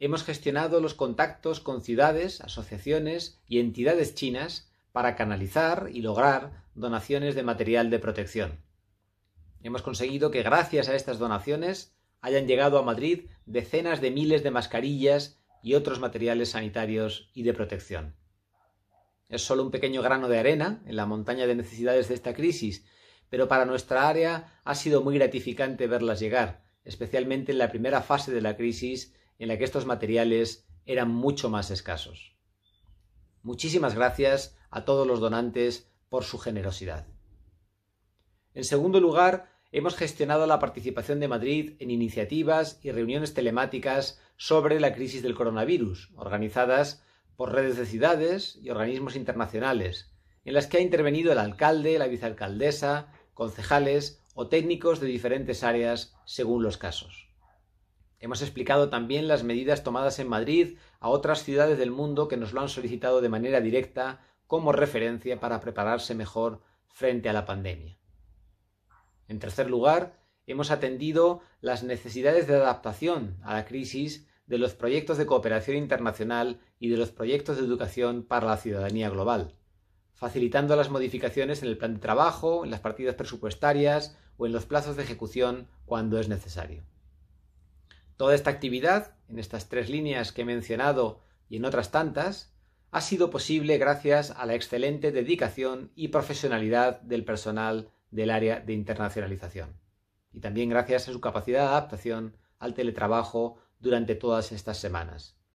hemos gestionado los contactos con ciudades, asociaciones y entidades chinas para canalizar y lograr donaciones de material de protección. Hemos conseguido que gracias a estas donaciones hayan llegado a Madrid decenas de miles de mascarillas y otros materiales sanitarios y de protección. Es solo un pequeño grano de arena en la montaña de necesidades de esta crisis, pero para nuestra área ha sido muy gratificante verlas llegar, especialmente en la primera fase de la crisis en la que estos materiales eran mucho más escasos. Muchísimas gracias a todos los donantes por su generosidad. En segundo lugar, hemos gestionado la participación de Madrid en iniciativas y reuniones telemáticas sobre la crisis del coronavirus, organizadas por redes de ciudades y organismos internacionales, en las que ha intervenido el alcalde, la vicealcaldesa, concejales o técnicos de diferentes áreas según los casos. Hemos explicado también las medidas tomadas en Madrid a otras ciudades del mundo que nos lo han solicitado de manera directa como referencia para prepararse mejor frente a la pandemia. En tercer lugar, hemos atendido las necesidades de adaptación a la crisis de los proyectos de cooperación internacional y de los proyectos de educación para la ciudadanía global, facilitando las modificaciones en el plan de trabajo, en las partidas presupuestarias o en los plazos de ejecución cuando es necesario. Toda esta actividad, en estas tres líneas que he mencionado y en otras tantas, ha sido posible gracias a la excelente dedicación y profesionalidad del personal del área de internacionalización, y también gracias a su capacidad de adaptación al teletrabajo durante todas estas semanas.